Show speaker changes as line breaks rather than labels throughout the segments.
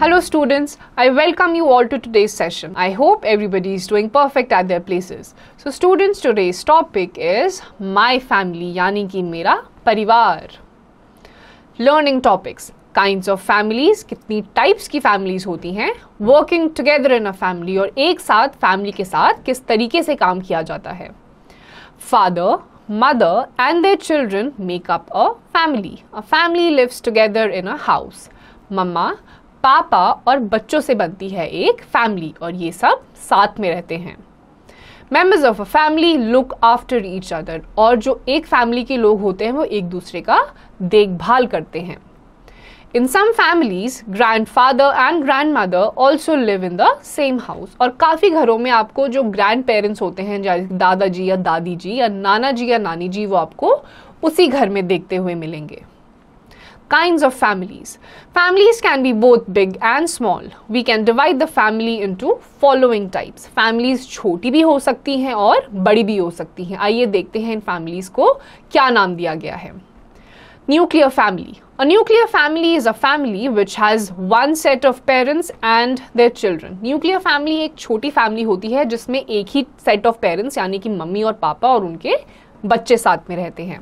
Hello students, I welcome you all to today's session. I hope everybody is doing perfect at their places. So students, today's topic is My Family yani ki mera परिवार. Learning topics. kinds of families, कितनी types की families होती हैं Working together in a family और एक साथ family के साथ किस तरीके से काम किया जाता है father, mother, and their children make up a family. A family lives together in a house. Mama, पापा और बच्चों से बनती है एक फैमिली और ये सब साथ में रहते हैं members of a family look after each other और जो एक फैमिली के लोग होते हैं वो एक दूसरे का देखभाल करते हैं in some families grandfather and grandmother also live in the same house और काफ़ी घरों में आपको जो ग्रैंड पेरेंट्स होते हैं दादाजी या दादी जी या नाना जी या नानी जी वो आपको उसी घर में देखते हुए मिलेंगे Kinds of families. Families can be both big and small. We can divide the family into following types. Families choti bhi ho sakti hain aur badi bhi ho sakti hain aaiye dekhte hain in families ko kya naam diya gaya hai Nuclear family. A nuclear family is a family which has one set of parents and their children. Nuclear family ek choti family hoti hai jisme ek hi set of parents yani ki mummy aur papa aur unke bacche साथ mein rehte hain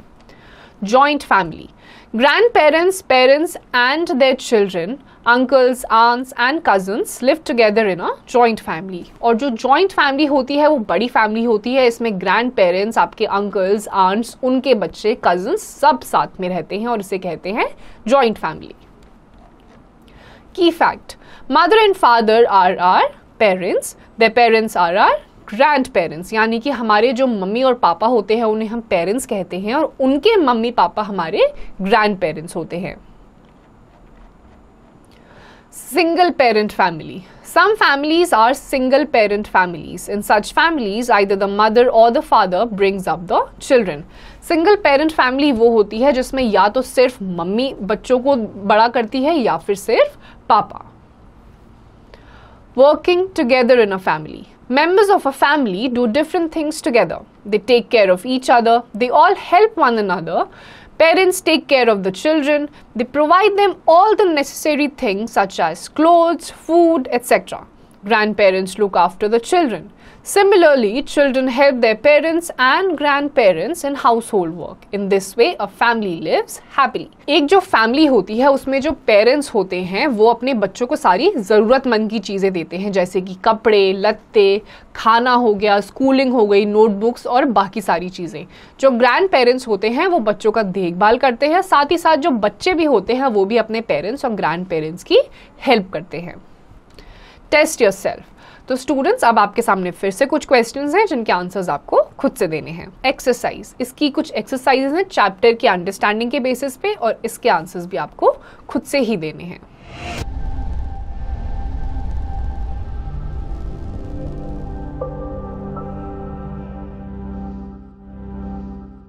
joint family. Grandparents, parents, and their children, uncles, aunts, and cousins live together in a joint family. और जो joint family होती है वो बड़ी family होती है इसमें grandparents, आपके uncles, aunts, उनके बच्चे cousins सब साथ में रहते हैं और इसे कहते हैं joint family. Key fact: Mother and father are our parents. Their parents are our grandparents यानी कि हमारे जो मम्मी और पापा होते हैं उन्हें हम पेरेंट्स कहते हैं और उनके मम्मी पापा हमारे ग्रैंड पेरेंट्स होते हैं single parent family some families are single parent families in such families I the mother और the father brings up the children single parent family वो होती है जिसमें या तो सिर्फ मम्मी बच्चों को बड़ा करती है या फिर सिर्फ पापा working together in a family. Members of a family do different things together. They take care of each other, they all help one another. Parents take care of the children, they provide them all the necessary things such as clothes, food, etc. Grandparents look after the children. Similarly, children help their parents and grandparents in household work. In this way, a family lives happily. एक जो family होती है उसमें जो parents होते हैं वो अपने बच्चों को सारी ज़रूरतमंद की चीज़ें देते हैं जैसे कि कपड़े लत्ते खाना हो गया स्कूलिंग हो गई नोटबुक्स और बाकी सारी चीज़ें जो ग्रैंड पेरेंट्स होते हैं वो बच्चों का देखभाल करते हैं साथ ही साथ जो बच्चे भी होते हैं वो भी अपने पेरेंट्स और ग्रैंड पेरेंट्स की हेल्प करते हैं टेस्ट योर सेल्फ तो स्टूडेंट्स अब आपके सामने फिर से कुछ क्वेश्चंस हैं जिनके आंसर्स आपको खुद से देने हैं एक्सरसाइज इसकी कुछ एक्सरसाइजेस हैं चैप्टर की अंडरस्टैंडिंग के बेसिस पे और इसके आंसर्स भी आपको खुद से ही देने हैं